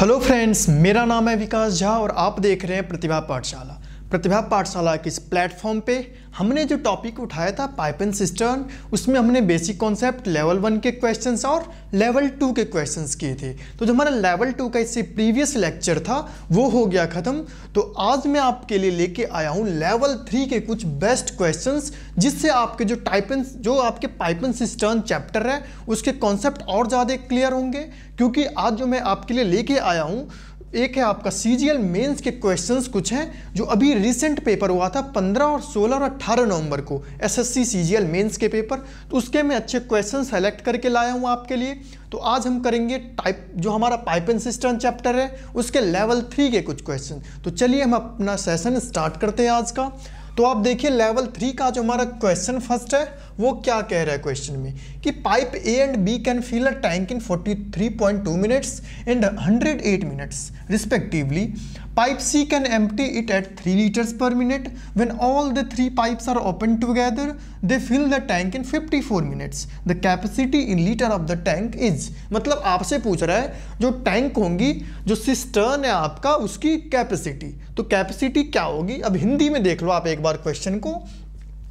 Hello friends मेरा नाम है विकास झा और आप देख रहे हैं प्रतिभा पाठशाला प्रतिभा पाठशाला के इस प्लेटफॉर्म पे हमने जो टॉपिक उठाया था पाइप एंड सिस्टर्न उसमें हमने बेसिक कॉन्सेप्ट लेवल वन के क्वेश्चंस और लेवल टू के क्वेश्चंस किए थे तो जो हमारा लेवल टू का इससे प्रीवियस लेक्चर था वो हो गया ख़त्म तो आज मैं आपके लिए लेके आया हूँ लेवल थ्री के कुछ बेस्ट क्वेश्चन जिससे आपके जो टाइप जो आपके पाइप एंड सिस्टर्न चैप्टर है उसके कॉन्सेप्ट और ज़्यादा क्लियर होंगे क्योंकि आज जो मैं आपके लिए लेके आया हूँ एक है आपका सी जी एल मेन्स के क्वेश्चंस कुछ हैं जो अभी रिसेंट पेपर हुआ था 15 और 16 और 18 नवंबर को एसएससी सीजीएल मेंस के पेपर तो उसके मैं अच्छे क्वेश्चन सेलेक्ट करके लाया हूँ आपके लिए तो आज हम करेंगे टाइप जो हमारा पाइप एंड सिस्टम चैप्टर है उसके लेवल थ्री के कुछ क्वेश्चन तो चलिए हम अपना सेशन स्टार्ट करते हैं आज का तो आप देखिए लेवल थ्री का जो हमारा क्वेश्चन फर्स्ट है वो क्या कह रहा है क्वेश्चन में कि pipe A and B can fill a tank in 43.2 minutes and 108 minutes respectively Pipe C can empty it at 3 liters per minute. When all the three pipes are opened together, they fill the tank in 54 minutes. The capacity in liter of the tank is मतलब आपसे पूछ रहा है जो tank होंगी जो cistern है आपका उसकी कैपेसिटी तो कैपेसिटी क्या होगी अब हिंदी में देख लो आप एक बार क्वेश्चन को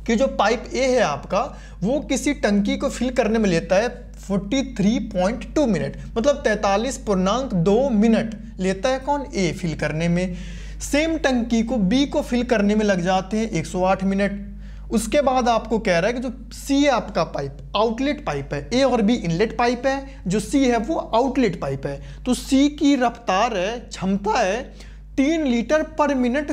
कि जो पाइप ए है आपका वो किसी टंकी को फिल करने में लेता है 43.2 मिनट मतलब तैंतालीस पूर्णांक दो मिनट लेता है कौन ए फिल करने में सेम टंकी को बी को फिल करने में लग जाते हैं 108 मिनट उसके बाद आपको कह रहा है कि जो सी है आपका पाइप आउटलेट पाइप है ए और बी इनलेट पाइप है जो सी है वो आउटलेट पाइप है तो सी की रफ्तार है क्षमता है तीन लीटर पर मिनट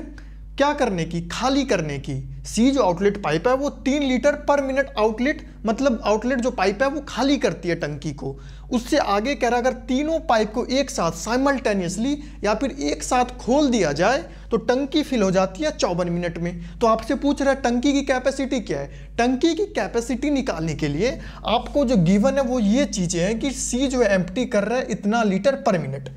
क्या करने की खाली करने की सी जो आउटलेट पाइप है वो तीन लीटर पर मिनट आउटलेट मतलब आउटलेट जो पाइप है वो खाली करती है टंकी को उससे आगे कह रहा अगर तीनों पाइप को एक साथ साइमल्टेनियसली या फिर एक साथ खोल दिया जाए तो टंकी फिल हो जाती है चौवन मिनट में तो आपसे पूछ रहा है टंकी की कैपेसिटी क्या है टंकी की कैपेसिटी निकालने के लिए आपको जो गिवन है वो ये चीज़ें हैं कि सी जो है टी कर रहा है इतना लीटर पर मिनट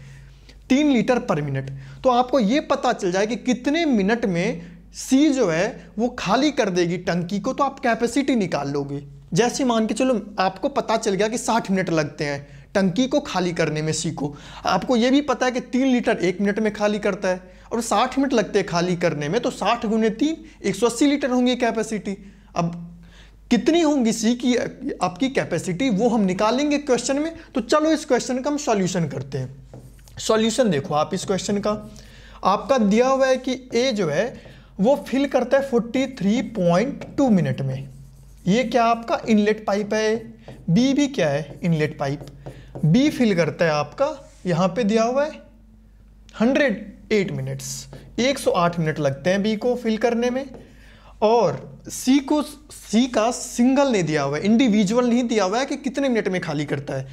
तीन लीटर पर मिनट तो आपको ये पता चल जाए कि कितने मिनट में सी जो है वो खाली कर देगी टंकी को तो आप कैपेसिटी निकाल लोगे जैसे मान के चलो आपको पता चल गया कि साठ मिनट लगते हैं टंकी को खाली करने में सी को आपको ये भी पता है कि तीन लीटर एक मिनट में खाली करता है और साठ मिनट लगते हैं खाली करने में तो साठ गुने तीन एक सौ अस्सी लीटर होंगी कैपेसिटी अब कितनी होंगी सी की आपकी कैपेसिटी वो हम निकालेंगे क्वेश्चन में तो चलो इस क्वेश्चन का हम सॉल्यूशन करते हैं सॉल्यूशन देखो आप इस क्वेश्चन का आपका दिया हुआ है कि ए जो है वो फिल करता है 43.2 मिनट में ये क्या आपका इनलेट पाइप है बी भी क्या है इनलेट पाइप बी फिल करता है आपका यहाँ पे दिया हुआ है 108 मिनट्स 108 मिनट लगते हैं बी को फिल करने में और सी को सी का सिंगल नहीं दिया हुआ है इंडिविजुअल नहीं दिया हुआ है कि कितने मिनट में खाली करता है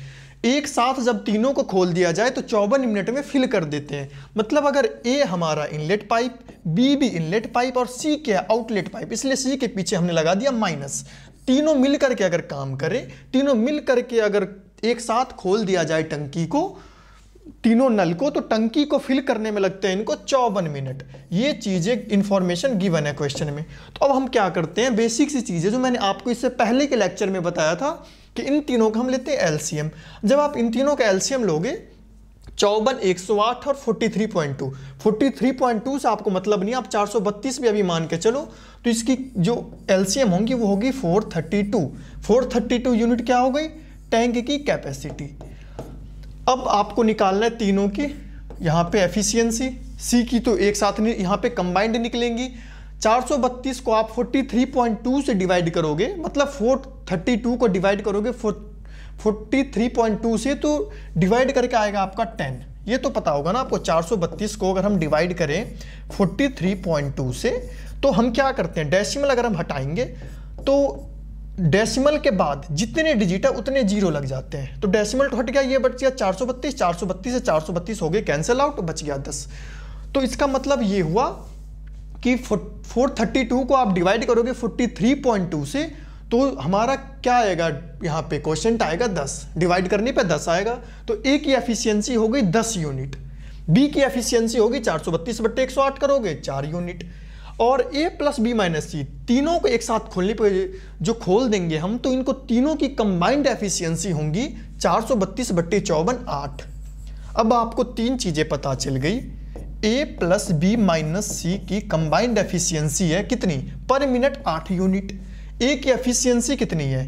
एक साथ जब तीनों को खोल दिया जाए तो चौवन मिनट में फिल कर देते हैं मतलब अगर ए हमारा इनलेट पाइप बी भी इनलेट पाइप और सी क्या आउटलेट पाइप इसलिए सी के पीछे हमने लगा दिया माइनस तीनों मिल करके अगर काम करें तीनों मिल करके अगर एक साथ खोल दिया जाए टंकी को तीनों नल को तो टंकी को फिल करने में लगते हैं इनको चौवन मिनट ये चीज़ें इन्फॉर्मेशन गिवन है क्वेश्चन में तो अब हम क्या करते हैं बेसिक सी चीज़ें जो मैंने आपको इससे पहले के लेक्चर में बताया था कि इन तीनों का हम लेते हैं एलसीएम जब आप इन तीनों का एलसीएम लोगे चौवन एक सौ आठ और 43.2 43.2 से आपको मतलब नहीं आप 432 भी अभी मान के चलो तो इसकी जो एलसीएम होगी वो होगी 432 432 यूनिट क्या हो गई टैंक की कैपेसिटी अब आपको निकालना है तीनों की यहाँ पे एफिशिएंसी सी की तो एक साथ यहाँ पे कंबाइंड निकलेंगी 432 को आप 43.2 से डिवाइड करोगे मतलब 432 को डिवाइड करोगे 43.2 से तो डिवाइड करके आएगा आपका 10 ये तो पता होगा ना आपको 432 को अगर हम डिवाइड करें 43.2 से तो हम क्या करते हैं डेसिमल अगर हम हटाएंगे तो डेसिमल के बाद जितने डिजिट है उतने जीरो लग जाते हैं तो डेसिमल तो हट गया ये बच गया चार सौ बत्तीस चार सौ बत्तीस से चार सौ बत्तीस हो गए कैंसिल आउट बच गया दस तो इसका मतलब ये हुआ कि फोर थर्टी टू को आप डिवाइड करोगे फोर्टी थ्री पॉइंट टू से तो हमारा क्या आएगा यहाँ पे क्वेश्चन तो आएगा दस डिवाइड करने पे दस आएगा तो ए की एफिशिएंसी हो गई दस यूनिट बी की एफिशिएंसी होगी चार सौ बत्तीस बट्टे एक सौ आठ करोगे चार यूनिट और A plus B minus C तीनों को एक साथ खोलने पे जो खोल देंगे हम तो इनको तीनों की कंबाइंड एफिशियंसी होंगी चार सौ बत्तीस बट्टे चौवन आठ अब आपको तीन चीज़ें पता चल गई A plus B minus C की कंबाइंड एफिशिएंसी है कितनी पर मिनट आठ यूनिट ए की एफिशिएंसी कितनी है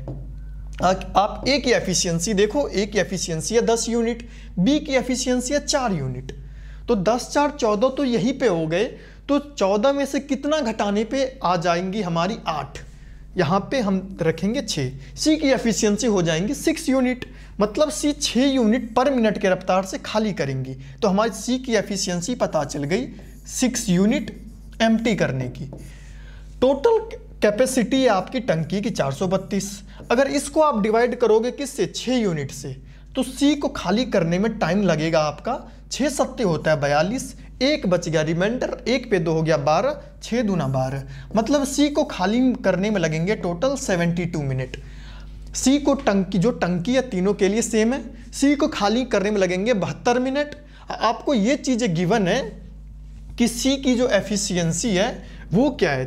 आप ए की एफिशिएंसी देखो ए की एफिशिएंसी है दस यूनिट बी की एफिशिएंसी है चार यूनिट तो दस चार चौदह तो यहीं पे हो गए तो चौदह में से कितना घटाने पे आ जाएंगी हमारी आठ यहाँ पे हम रखेंगे छः सी की एफिशिएंसी हो जाएंगी सिक्स यूनिट मतलब सी छः यूनिट पर मिनट के रफ्तार से खाली करेंगी तो हमारी सी की एफिशिएंसी पता चल गई सिक्स यूनिट एम करने की टोटल कैपेसिटी है आपकी टंकी की चार अगर इसको आप डिवाइड करोगे किससे 6 यूनिट से तो सी को खाली करने में टाइम लगेगा आपका छः सत्य होता है बयालीस एक बच गया रिमाइंडर एक पे दो हो गया बारह छः दूना बारह मतलब सी को खाली करने में लगेंगे total seventy two minute C को टंकी जो टंकी है तीनों के लिए सेम है सी को खाली करने में लगेंगे बहत्तर मिनट आपको ये चीज़ें गिवन है कि सी की जो एफिशिएंसी है वो क्या है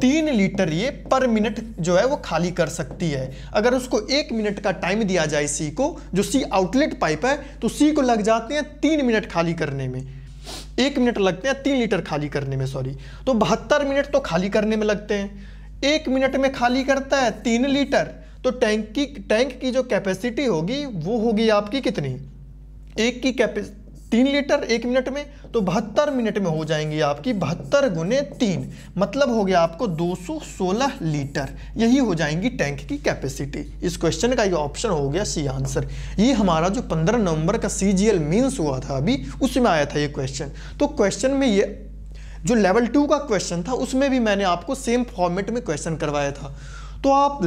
तीन लीटर ये पर मिनट जो है वो खाली कर सकती है अगर उसको एक मिनट का टाइम दिया जाए सी को जो सी आउटलेट पाइप है तो सी को लग जाते हैं तीन मिनट खाली करने में एक मिनट लगते हैं तीन लीटर खाली करने में सॉरी तो बहत्तर मिनट तो खाली करने में लगते हैं एक मिनट में खाली करता है तीन लीटर तो टैंक की टैंक की जो कैपेसिटी होगी वो होगी आपकी कितनी एक की कैपे तीन लीटर एक मिनट में तो बहत्तर मिनट में हो जाएंगी आपकी बहत्तर गुने तीन मतलब हो गया आपको 216 लीटर यही हो जाएंगी टैंक की कैपेसिटी इस क्वेश्चन का ये ऑप्शन हो गया सी आंसर ये हमारा जो 15 नवंबर का सी जी मीन्स हुआ था अभी उसमें आया था ये क्वेश्चन तो क्वेश्चन में ये जो लेवल टू का क्वेश्चन था उसमें भी मैंने आपको सेम फॉर्मेट में क्वेश्चन करवाया था तो आप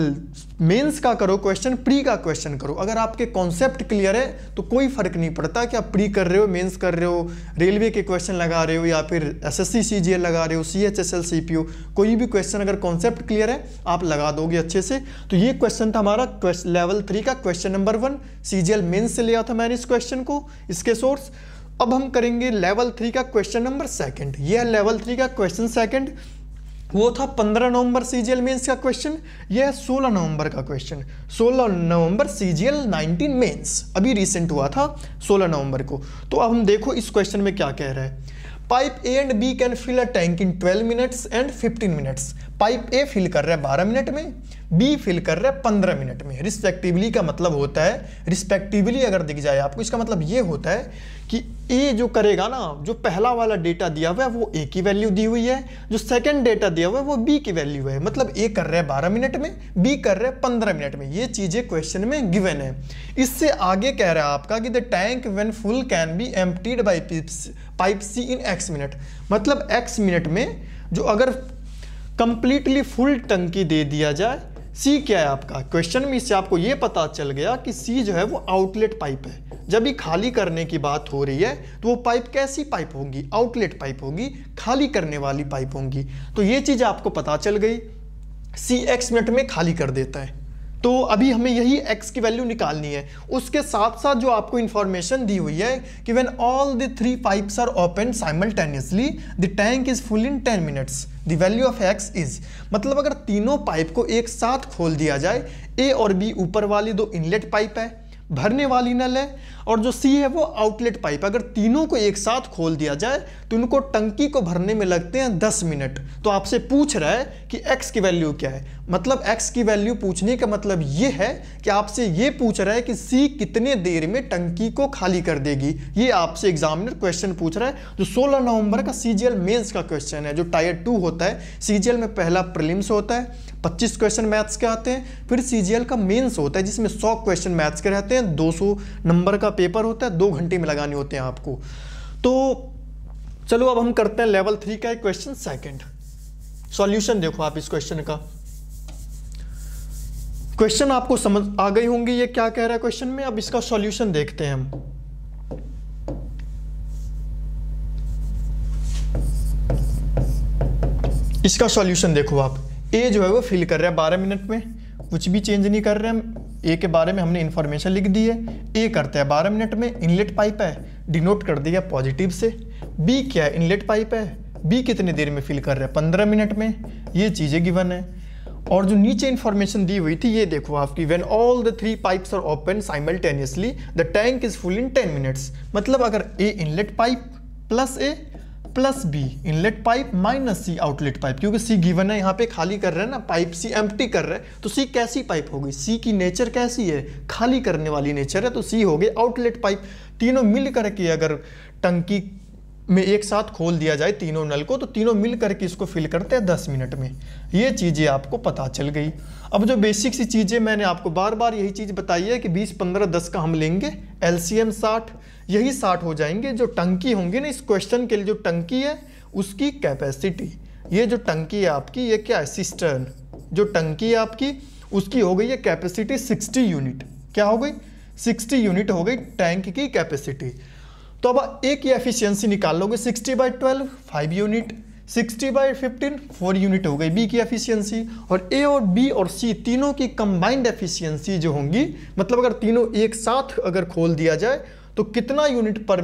मेंस का करो क्वेश्चन प्री का क्वेश्चन करो अगर आपके कॉन्सेप्ट क्लियर है तो कोई फ़र्क नहीं पड़ता कि आप प्री कर रहे हो मेंस कर रहे हो रेलवे के क्वेश्चन लगा रहे हो या फिर एसएससी सीजीएल लगा रहे हो सीएचएसएल सीपीओ कोई भी क्वेश्चन अगर कॉन्सेप्ट क्लियर है आप लगा दोगे अच्छे से तो ये क्वेश्चन था हमारा लेवल थ्री का question number one C G से लिया था मैंने इस क्वेश्चन को इसके सोर्स अब हम करेंगे लेवल थ्री का क्वेश्चन नंबर सेकंड यह है लेवल थ्री का क्वेश्चन सेकंड वो था 15 नवंबर सी जी मेंस का क्वेश्चन यह 16 नवंबर का क्वेश्चन 16 नवंबर सी जी 19 मेंस अभी रिसेंट हुआ था 16 नवंबर को तो अब हम देखो इस क्वेश्चन में क्या कह रहा है pipe A and B can fill a tank in 12 minutes and 15 minutes pipe A fill कर रहा है 12 मिनट में बी फिल कर रहा है 15 मिनट में रिस्पेक्टिवली का मतलब होता है रिस्पेक्टिवली अगर दिख जाए आपको इसका मतलब ये होता है कि ए जो करेगा ना जो पहला वाला डेटा दिया हुआ है वो ए की वैल्यू दी हुई है जो सेकंड डेटा दिया हुआ है वो बी की वैल्यू है मतलब ए कर रहा है बारह मिनट में बी कर रहा है पंद्रह मिनट में ये चीज़ें क्वेश्चन में गिवन है इससे आगे कह रहा है आपका कि the tank when full can be emptied by pipe C in X minute मतलब एक्स मिनट में जो अगर कंप्लीटली फुल टंकी दे दिया जाए सी क्या है आपका क्वेश्चन में इससे आपको ये पता चल गया कि सी जो है वो आउटलेट पाइप है जब भी खाली करने की बात हो रही है तो वो पाइप कैसी पाइप होगी आउटलेट पाइप होगी खाली करने वाली पाइप होंगी तो ये चीज़ आपको पता चल गई सी एक्स मिनट में खाली कर देता है तो अभी हमें यही x की वैल्यू निकालनी है उसके साथ साथ जो आपको इन्फॉर्मेशन दी हुई है कि when all the three pipes are open simultaneously the tank is full in ten minutes the value of x is मतलब अगर तीनों पाइप को एक साथ खोल दिया जाए ए और बी ऊपर वाली दो इनलेट पाइप है भरने वाली नल है और जो सी है वो आउटलेट पाइप अगर तीनों को एक साथ खोल दिया जाए तो इनको टंकी को भरने में लगते हैं दस मिनट तो आपसे पूछ रहा है कि एक्स की वैल्यू क्या है मतलब एक्स की वैल्यू पूछने का मतलब ये है कि आपसे ये पूछ रहा है कि सी कितने देर में टंकी को खाली कर देगी ये आपसे एग्जामिनर क्वेश्चन पूछ रहा है जो सोलह नवंबर का सी जी का क्वेश्चन है जो टायर टू होता है सी में पहला प्रिलिम्स होता है 25 क्वेश्चन मैथ्स के आते हैं फिर सीजीएल का मेंस होता है जिसमें 100 क्वेश्चन मैथ्स के रहते हैं 200 नंबर का पेपर होता है दो घंटे में लगाने होते हैं आपको तो चलो अब हम करते हैं लेवल थ्री का एक क्वेश्चन सेकेंड सॉल्यूशन देखो आप इस क्वेश्चन का क्वेश्चन आपको समझ आ गई होंगी ये क्या कह रहा है क्वेश्चन में अब इसका सॉल्यूशन देखते हैं हम इसका सॉल्यूशन देखो आप ए जो है वो फिल कर रहा है बारह मिनट में कुछ भी चेंज नहीं कर रहे हम ए के बारे में हमने इन्फॉर्मेशन लिख दी है ए करता है बारह मिनट में इनलेट पाइप है डिनोट कर दिया पॉजिटिव से बी क्या है इनलेट पाइप है बी कितनी देर में फिल कर रहा है पंद्रह मिनट में ये चीज़ें गिवन है और जो नीचे इन्फॉर्मेशन दी हुई थी ये देखो आपकी when all the three pipes are open simultaneously the tank is full in ten minutes मतलब अगर A inlet pipe plus A plus B inlet pipe minus C outlet pipe क्योंकि सी गिवन है यहाँ पे खाली कर रहे हैं ना पाइप सी एम कर रहे हैं तो सी कैसी पाइप होगी सी की नेचर कैसी है खाली करने वाली नेचर है तो सी होगी आउटलेट पाइप तीनों मिल करके अगर टंकी में एक साथ खोल दिया जाए तीनों नल को तो तीनों मिल करके इसको फिल करते हैं दस मिनट में ये चीज़ें आपको पता चल गई अब जो बेसिक सी चीज़ें मैंने आपको बार बार यही चीज़ बताई है कि बीस पंद्रह दस का हम लेंगे एल सी एम साठ यही साठ हो जाएंगे जो टंकी होंगी ना इस क्वेश्चन के लिए जो टंकी है उसकी कैपेसिटी ये जो टंकी है आपकी ये क्या है सिस्टर्न जो टंकी है आपकी उसकी हो गई है कैपेसिटी 60 यूनिट क्या हो गई 60 यूनिट हो गई टैंक की कैपेसिटी तो अब एक ही एफिशियंसी निकाल लोगे 60 by twelve five unit 60 by fifteen four unit हो गई बी की एफिशिएंसी और ए और बी और सी तीनों की कंबाइंड एफिशिएंसी जो होंगी मतलब अगर तीनों एक साथ अगर खोल दिया जाए तो कितना यूनिट पर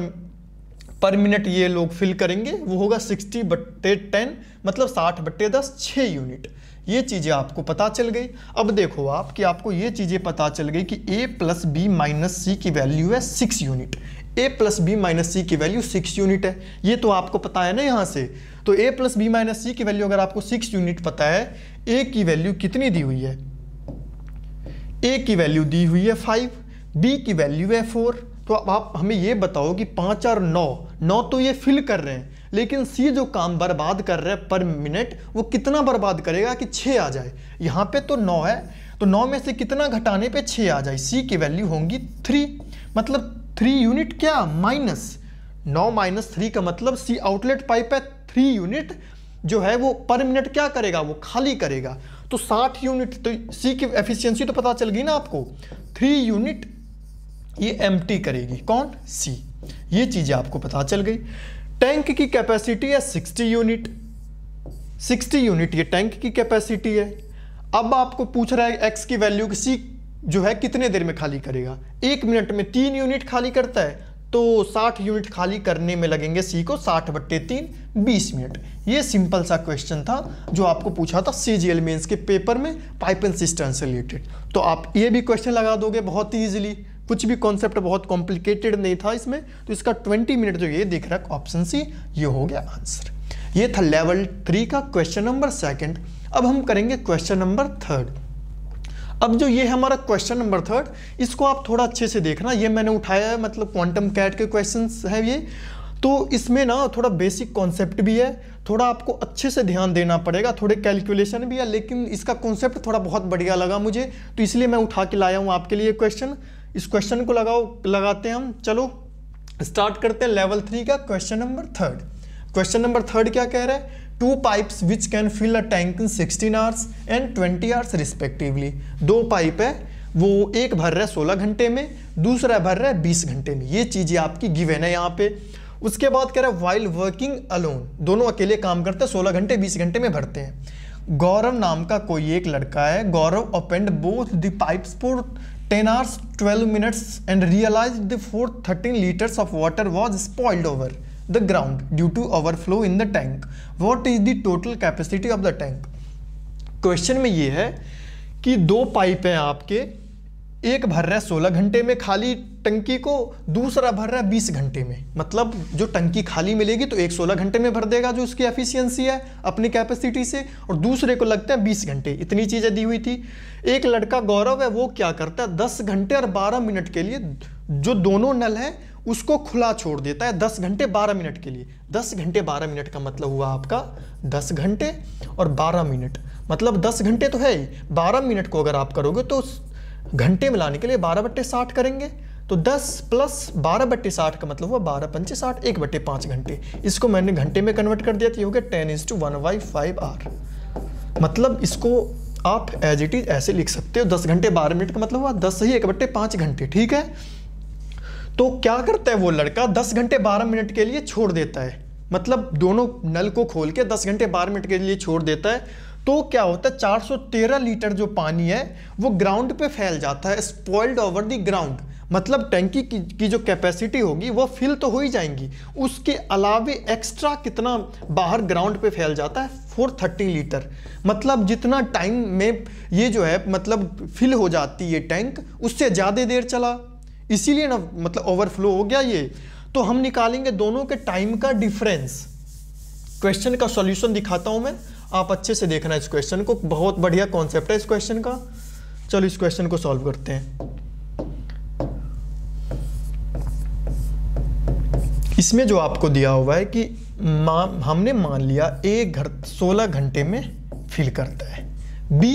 पर मिनट ये लोग फिल करेंगे वो होगा 60 बट्टे टेन मतलब 60 बट्टे दस छः यूनिट ये चीज़ें आपको पता चल गई अब देखो आप कि आपको ये चीज़ें पता चल गई कि A plus B minus C की वैल्यू है six unit A plus B minus C की वैल्यू सिक्स यूनिट है ये तो आपको पता है ना यहाँ से तो A plus B minus C की वैल्यू अगर आपको सिक्स यूनिट पता है ए की वैल्यू कितनी दी हुई है ए की वैल्यू दी हुई है फाइव बी की वैल्यू है फोर तो अब आप हमें ये बताओ कि पाँच और नौ नौ तो ये फिल कर रहे हैं लेकिन सी जो काम बर्बाद कर रहे हैं पर मिनट वो कितना बर्बाद करेगा कि छः आ जाए यहाँ पे तो नौ है तो नौ में से कितना घटाने पे छः आ जाए सी की वैल्यू होंगी थ्री मतलब थ्री यूनिट क्या माइनस नौ माइनस थ्री का मतलब सी आउटलेट पाइप है थ्री यूनिट जो है वो पर मिनट क्या करेगा वो खाली करेगा तो साठ यूनिट तो सी की एफिशिएंसी तो पता चल गई ना आपको थ्री यूनिट ये एम करेगी कौन सी ये चीज़ें आपको पता चल गई टैंक की कैपेसिटी है 60 यूनिट 60 यूनिट ये टैंक की कैपेसिटी है अब आपको पूछ रहा है एक्स की वैल्यू सी जो है कितने देर में खाली करेगा एक मिनट में तीन यूनिट खाली करता है तो 60 यूनिट खाली करने में लगेंगे सी को 60 बट्टे तीन बीस मिनट ये सिंपल सा क्वेश्चन था जो आपको पूछा था सी जी एल मेन्स के पेपर में पाइप एंड सिस्टम से रिलेटेड तो आप ये भी क्वेश्चन लगा दोगे बहुत ही ईजिली कुछ भी कॉन्सेप्ट बहुत कॉम्प्लिकेटेड नहीं था इसमें तो इसका 20 मिनट जो ये देख रहा है ऑप्शन सी ये हो गया आंसर ये था लेवल थ्री का क्वेश्चन नंबर सेकेंड अब हम करेंगे क्वेश्चन नंबर थर्ड अब जो ये हमारा क्वेश्चन नंबर थर्ड इसको आप थोड़ा अच्छे से देखना ये मैंने उठाया है मतलब क्वांटम कैट के क्वेश्चन हैं ये तो इसमें ना थोड़ा बेसिक कॉन्सेप्ट भी है थोड़ा आपको अच्छे से ध्यान देना पड़ेगा थोड़े कैलकुलेशन भी है लेकिन इसका कॉन्सेप्ट थोड़ा बहुत बढ़िया लगा मुझे तो इसलिए मैं उठा के लाया हूँ आपके लिए क्वेश्चन इस क्वेश्चन को लगाओ लगाते हैं हम चलो स्टार्ट करते हैं लेवल थ्री का question number third question number third क्या कह रहा है two pipes which can fill a tank in 16 hours and 20 hours respectively दो पाइप है वो एक भर रहा है 16 घंटे में दूसरा भर रहा है 20 घंटे में ये चीज़ें आपकी गिवेन है यहाँ पे उसके बाद कह रहा है वाइल वर्किंग अलोन दोनों अकेले काम करते हैं सोलह घंटे बीस घंटे में भरते हैं गौरव नाम का कोई एक लड़का है Gaurav opened both the pipes for 10 twelve 12 and realise the four thirteen litres of water was spoiled over the ground due to overflow in the tank what is the total capacity of the tank question में ये है कि दो pipe हैं आपके एक भर रहा है सोलह घंटे में खाली टंकी को दूसरा भर रहा है बीस घंटे में मतलब जो टंकी खाली मिलेगी तो एक सोलह घंटे में भर देगा जो उसकी एफिशिएंसी है अपनी कैपेसिटी से और दूसरे को लगता है बीस घंटे इतनी चीज़ें दी हुई थी एक लड़का गौरव है वो क्या करता है दस घंटे और बारह मिनट के लिए जो दोनों नल हैं उसको खुला छोड़ देता है दस घंटे बारह मिनट के लिए दस घंटे बारह मिनट का मतलब हुआ आपका दस घंटे और बारह मिनट मतलब दस घंटे तो है ही बारह मिनट को अगर आप करोगे तो घंटे में लाने के लिए बारह बट्टे साठ करेंगे तो 10 प्लस 12 बट्टे साठ का मतलब हुआ बारह पंचे साठ एक बट्टे पाँच घंटे इसको मैंने घंटे में कन्वर्ट कर दिया तो ये हो गया टेन इंस two one by five R मतलब इसको आप एज इट इज ऐसे लिख सकते हो दस घंटे बारह मिनट का मतलब हुआ दस ही एक बट्टे पाँच घंटे ठीक है तो क्या करता है वो लड़का दस घंटे बारह मिनट के लिए छोड़ देता है मतलब दोनों नल को खोल के दस घंटे बारह मिनट के लिए छोड़ देता है तो क्या होता है 413 लीटर जो पानी है वो ग्राउंड पे फैल जाता है स्पॉइल्ड ओवर दी ग्राउंड मतलब टैंकी की, की जो कैपेसिटी होगी वो फिल तो हो ही जाएंगी उसके अलावे एक्स्ट्रा कितना बाहर ग्राउंड पे फैल जाता है 430 लीटर मतलब जितना टाइम में ये जो है मतलब फिल हो जाती है टैंक उससे ज़्यादा देर चला इसीलिए ना मतलब ओवरफ्लो हो गया ये तो हम निकालेंगे दोनों के टाइम का डिफरेंस क्वेश्चन का सॉल्यूशन दिखाता हूं मैं आप अच्छे से देखना इस क्वेश्चन को बहुत बढ़िया कॉन्सेप्ट है इस क्वेश्चन का चलो इस क्वेश्चन को सॉल्व करते हैं इसमें जो आपको दिया हुआ है कि हमने मान लिया ए घर 16 घंटे में फिल करता है बी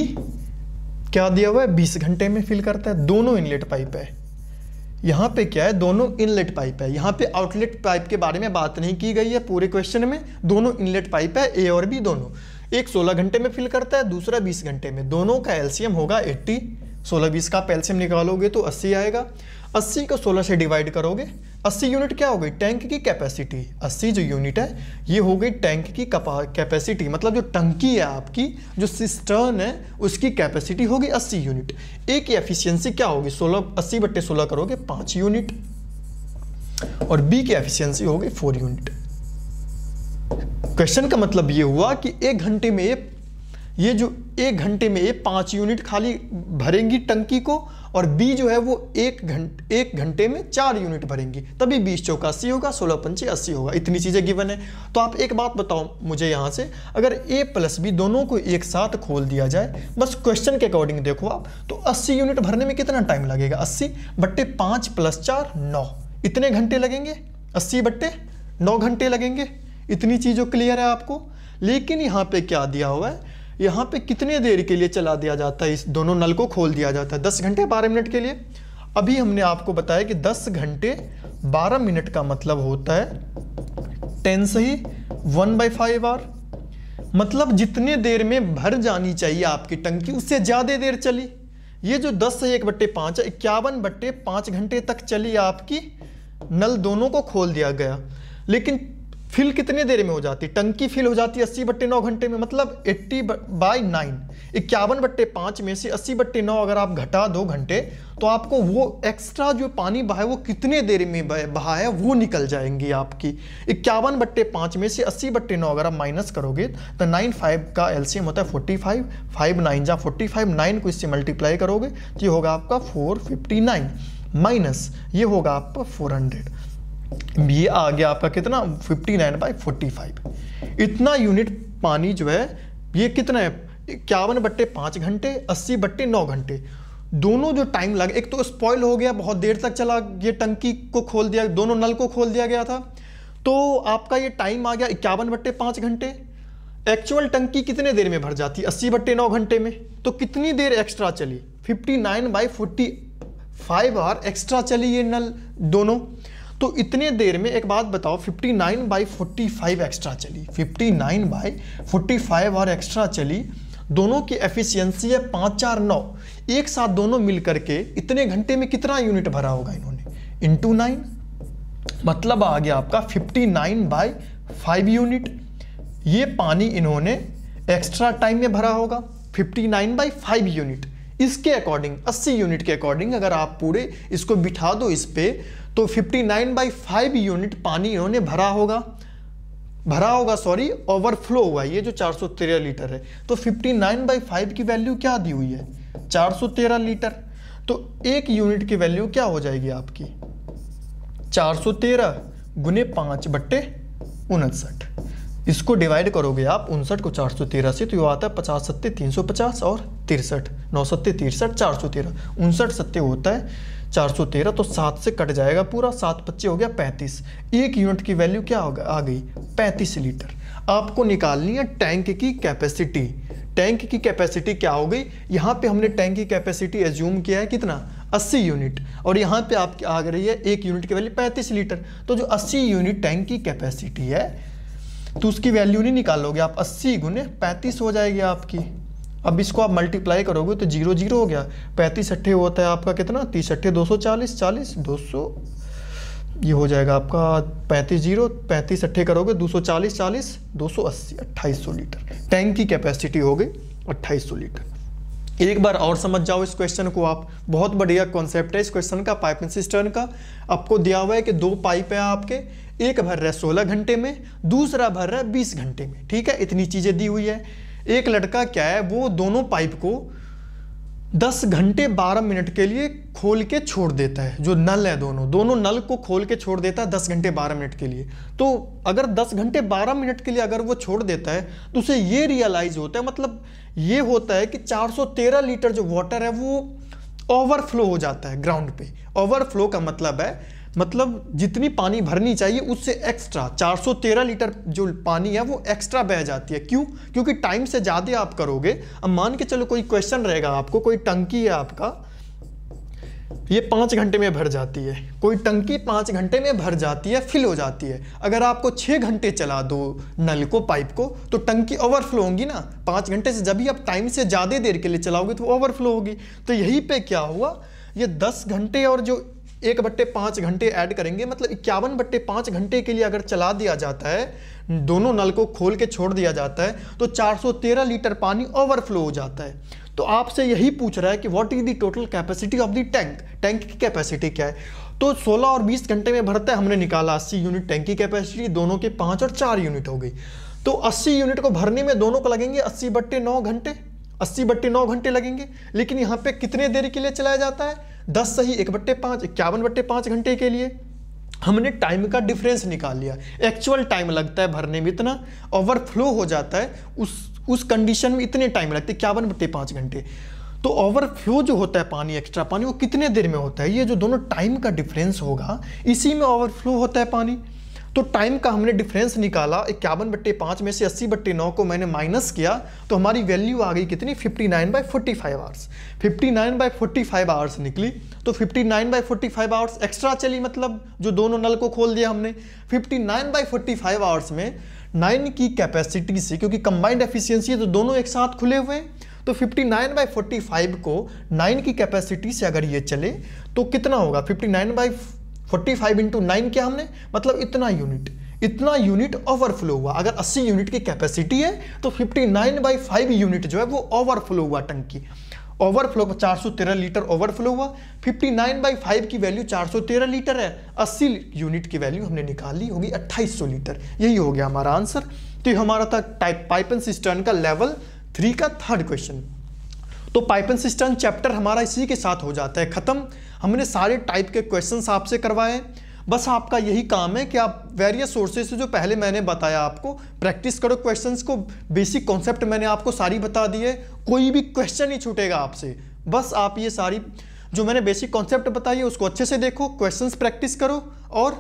क्या दिया हुआ है 20 घंटे में फिल करता है दोनों इनलेट पाइप है यहाँ पे क्या है दोनों इनलेट पाइप है यहाँ पे आउटलेट पाइप के बारे में बात नहीं की गई है पूरे क्वेश्चन में दोनों इनलेट पाइप है ए और बी दोनों एक 16 घंटे में फिल करता है दूसरा 20 घंटे में दोनों का एलसीएम होगा सोलह बीस का पैल्सियम निकालोगे तो अस्सी आएगा अस्सी को सोलह से डिवाइड करोगे अस्सी यूनिट क्या हो गई टैंक की कैपेसिटी अस्सी जो यूनिट है ये हो गई टैंक की कैपेसिटी मतलब जो टंकी है आपकी जो सिस्टर्न है उसकी कैपेसिटी होगी अस्सी यूनिट ए की एफिशियंसी क्या होगी सोलह अस्सी बट्टे सोलह करोगे पांच यूनिट और बी की एफिशियंसी होगी फोर यूनिट क्वेश्चन का मतलब ये हुआ कि एक घंटे में ये ये जो एक घंटे में ये पाँच यूनिट खाली भरेंगी टंकी को और बी जो है वो एक घंटे एक घंटे में चार यूनिट भरेंगी तभी बीस चौका अस्सी होगा सोलह पंचे अस्सी होगा इतनी चीज़ें गिवन है तो आप एक बात बताओ मुझे यहाँ से अगर ए प्लस बी दोनों को एक साथ खोल दिया जाए बस क्वेश्चन के अकॉर्डिंग देखो आप तो अस्सी यूनिट भरने में कितना टाइम लगेगा अस्सी बट्टे पाँच प्लस चार नौ इतने घंटे लगेंगे अस्सी बट्टे नौ घंटे लगेंगे इतनी चीज़ों क्लियर है आपको लेकिन यहाँ पे क्या दिया हुआ है यहाँ पे कितने देर के लिए चला दिया जाता है इस दोनों नल को खोल दिया जाता है दस घंटे बारह मिनट के लिए अभी हमने आपको बताया कि दस घंटे बारह मिनट का मतलब होता है टेन से ही वन बाई फाइव आर मतलब जितने देर में भर जानी चाहिए आपकी टंकी उससे ज़्यादा देर चली ये जो दस से एक बट्टे पाँच है इक्यावन बट्टे पांच घंटे तक चली आपकी नल दोनों को खोल दिया गया लेकिन फिल कितने देर में हो जाती है टंकी फिल हो जाती है अस्सी बट्टे नौ घंटे में मतलब एट्टी बाई नाइन इक्यावन बट्टे पाँच में से अस्सी बट्टे नौ अगर आप घटा दो घंटे तो आपको वो एक्स्ट्रा जो पानी बहा है वो कितने देर में बहा है वो निकल जाएंगी आपकी इक्यावन बट्टे पाँच में से अस्सी बट्टे नौ अगर आप माइनस करोगे तो नाइन फाइव का एल्सियम होता है फोर्टी फाइव फाइव नाइन जहाँ फोर्टी फाइव नाइन को इससे मल्टीप्लाई करोगे तो ये होगा आपका फोर फिफ्टी नाइन माइनस ये होगा आपका फोर हंड्रेड ये आ गया आपका कितना 59 नाइन बाई फोर्टी इतना यूनिट पानी जो है ये कितना है इक्यावन बट्टे पाँच घंटे अस्सी बट्टे नौ घंटे दोनों जो टाइम लगे एक तो स्पॉइल हो गया बहुत देर तक चला ये टंकी को खोल दिया दोनों नल को खोल दिया गया था तो आपका ये टाइम आ गया इक्यावन बट्टे पाँच घंटे एक्चुअल टंकी कितने देर में भर जाती अस्सी बट्टे नौ घंटे में तो कितनी देर एक्स्ट्रा चली fifty nine by forty five R extra चली ये नल दोनों तो इतने देर में एक बात बताओ 59 नाइन बाई फोर्टी एक्स्ट्रा चली 59 नाइन बाई फोर्टी और एक्स्ट्रा चली दोनों की एफिशिएंसी है पाँच चार नौ एक साथ दोनों मिल करके इतने घंटे में कितना यूनिट भरा होगा इन्होंने इंटू नाइन मतलब आ गया आपका 59 नाइन बाई फाइव यूनिट ये पानी इन्होंने एक्स्ट्रा टाइम में भरा होगा 59 नाइन बाई फाइव यूनिट इसके अकॉर्डिंग 80 यूनिट के अकॉर्डिंग अगर आप पूरे इसको बिठा दो इस पर तो 59 नाइन बाई फाइव यूनिट पानी इन्होंने भरा होगा भरा होगा सॉरी ओवरफ्लो हुआ ये जो चार लीटर है तो 59 नाइन बाई फाइव की वैल्यू क्या दी हुई है 413 लीटर तो एक यूनिट की वैल्यू क्या हो जाएगी आपकी 413 सौ तेरह गुने पाँच बट्टे उनसठ इसको डिवाइड करोगे आप उनसठ को 413 से तो ये आता है पचास सत्ते पचास और तिरसठ नौ सत्ते तिरसठ चार सौ तेरह उनसठ सत्ते होता है 413 तो सात से कट जाएगा पूरा सात पच्चे हो गया पैंतीस एक यूनिट की वैल्यू क्या होगा आ गई पैंतीस लीटर आपको निकालनी है टैंक की कैपेसिटी टैंक की कैपेसिटी क्या हो गई यहाँ पे हमने टैंक की कैपेसिटी एज्यूम किया है कितना 80 यूनिट और यहाँ पे आपकी आ रही है एक यूनिट की वैल्यू 35 लीटर तो जो 80 यूनिट टैंक की कैपेसिटी है तो उसकी वैल्यू नहीं निकालोगे आप 80 गुने पैंतीस हो जाएगी आपकी अब इसको आप मल्टीप्लाई करोगे तो जीरो जीरो हो गया पैंतीस अट्ठे होता है आपका कितना तीस अट्ठे दो सौ चालीस चालीस दो सौ ये हो जाएगा आपका पैंतीस जीरो पैंतीस अट्ठे करोगे दो सौ चालीस चालीस दो सौ अस्सी अट्ठाईस सौ लीटर टैंक की कैपेसिटी हो गई अट्ठाईस सौ लीटर एक बार और समझ जाओ इस क्वेश्चन को आप बहुत बढ़िया कॉन्सेप्ट है इस क्वेश्चन का पाइपिंग सिस्टर्न का आपको दिया हुआ है कि दो पाइप है आपके एक भर रहा है सोलह घंटे में दूसरा भर रहा है बीस घंटे में ठीक है इतनी चीज़ें दी हुई है एक लड़का क्या है वो दोनों पाइप को 10 घंटे 12 मिनट के लिए खोल के छोड़ देता है जो नल है दोनों दोनों नल को खोल के छोड़ देता है 10 घंटे 12 मिनट के लिए तो अगर 10 घंटे 12 मिनट के लिए अगर वो छोड़ देता है तो उसे ये रियलाइज़ होता है मतलब ये होता है कि 413 लीटर जो वाटर है वो ओवरफ्लो हो जाता है ग्राउंड पे ओवरफ्लो का मतलब है मतलब जितनी पानी भरनी चाहिए उससे एक्स्ट्रा 413 लीटर जो पानी है वो एक्स्ट्रा बह जाती है क्यों क्योंकि टाइम से ज़्यादा आप करोगे अब मान के चलो कोई क्वेश्चन रहेगा आपको कोई टंकी है आपका ये पाँच घंटे में भर जाती है कोई टंकी पाँच घंटे में भर जाती है फिल हो जाती है अगर आपको छः घंटे चला दो नल को पाइप को तो टंकी ओवरफ्लो होगी ना पाँच घंटे से जब भी आप टाइम से ज़्यादा देर के लिए चलाओगे तो ओवरफ्लो होगी तो यही पे क्या हुआ ये दस घंटे और जो एक बट्टे पाँच घंटे ऐड करेंगे मतलब इक्यावन बट्टे पाँच घंटे के लिए अगर चला दिया जाता है दोनों नल को खोल के छोड़ दिया जाता है तो 413 लीटर पानी ओवरफ्लो हो जाता है तो आपसे यही पूछ रहा है कि what is the total capacity of the tank tank की कैपेसिटी क्या है तो 16 और 20 घंटे में भरता है हमने निकाला 80 यूनिट टैंक की कैपेसिटी दोनों के पाँच और चार यूनिट हो गई तो 80 यूनिट को भरने में दोनों को लगेंगे 80 बट्टे नौ घंटे 80 बट्टे नौ घंटे लगेंगे लेकिन यहाँ पे कितने देर के लिए चलाया जाता है दस सही एक बट्टे पाँच इक्यावन बट्टे पाँच घंटे के लिए हमने टाइम का डिफरेंस निकाल लिया एक्चुअल टाइम लगता है भरने में इतना ओवरफ्लो हो जाता है उस उस कंडीशन में इतने टाइम लगते इक्यावन बट्टे पाँच घंटे तो ओवरफ्लो जो होता है पानी एक्स्ट्रा पानी वो कितने देर में होता है ये जो दोनों टाइम का डिफरेंस होगा इसी में ओवरफ्लो होता है पानी तो टाइम का हमने डिफरेंस निकाला इक्यावन बट्टे पाँच में से अस्सी बट्टे नौ को मैंने माइनस किया तो हमारी वैल्यू आ गई कितनी fifty nine by forty five hours fifty nine by forty five hours निकली तो fifty nine by forty five hours extra चली मतलब जो दोनों नल को खोल दिया हमने fifty nine by forty five hours में नाइन की कैपेसिटी से क्योंकि कंबाइंड एफिशियंसी है तो दोनों एक साथ खुले हुए हैं तो 59 नाइन बाई फोर्टी को 9 की कैपेसिटी से अगर ये चले तो कितना होगा 59 nine by forty five into nine किया हमने मतलब इतना यूनिट इतना यूनिट ओवरफ्लो हुआ अगर 80 यूनिट की कैपेसिटी है तो 59 बाई फाइव यूनिट जो है वो ओवरफ्लो हुआ टंकी ओवरफ्लो चार सौ तेरह लीटर ओवरफ्लो हुआ 59 बाई फाइव की वैल्यू 413 लीटर है 80 यूनिट की वैल्यू हमने निकाली होगी 2800 लीटर यही हो गया हमारा आंसर तो ये हमारा था टाइप पाइप एंड सिस्टर्न का लेवल थ्री का थर्ड क्वेश्चन तो पाइप एंड सिस्टर्न चैप्टर हमारा इसी के साथ हो जाता है खत्म हमने सारे टाइप के क्वेश्चन आपसे करवाए बस आपका यही काम है कि आप वेरियस सोर्सेज से जो पहले मैंने बताया आपको प्रैक्टिस करो क्वेश्चंस को बेसिक कॉन्सेप्ट मैंने आपको सारी बता दी है कोई भी क्वेश्चन नहीं छूटेगा आपसे बस आप ये सारी जो मैंने बेसिक कॉन्सेप्ट बताई है उसको अच्छे से देखो क्वेश्चंस प्रैक्टिस करो और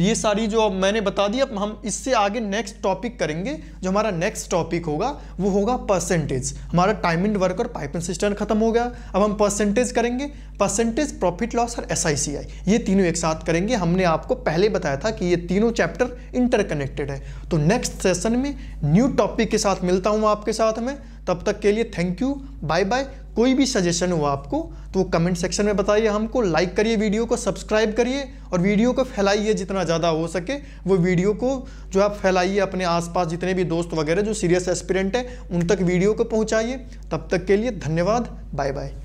ये सारी जो मैंने बता दी अब हम इससे आगे नेक्स्ट टॉपिक करेंगे जो हमारा नेक्स्ट टॉपिक होगा वो होगा परसेंटेज हमारा टाइम एंड वर्क और पाइपिंग सिस्टम खत्म हो गया अब हम परसेंटेज करेंगे परसेंटेज प्रॉफिट लॉस और एस ये तीनों एक साथ करेंगे हमने आपको पहले बताया था कि ये तीनों चैप्टर इंटरकनेक्टेड है तो नेक्स्ट सेशन में न्यू टॉपिक के साथ मिलता हूँ आपके साथ मैं तब तक के लिए थैंक यू बाय बाय कोई भी सजेशन हुआ आपको तो वो कमेंट सेक्शन में बताइए हमको लाइक करिए वीडियो को सब्सक्राइब करिए और वीडियो को फैलाइए जितना ज़्यादा हो सके वो वीडियो को जो आप फैलाइए अपने आसपास जितने भी दोस्त वगैरह जो सीरियस एस्पिरेंट हैं उन तक वीडियो को पहुँचाइए तब तक के लिए धन्यवाद बाय बाय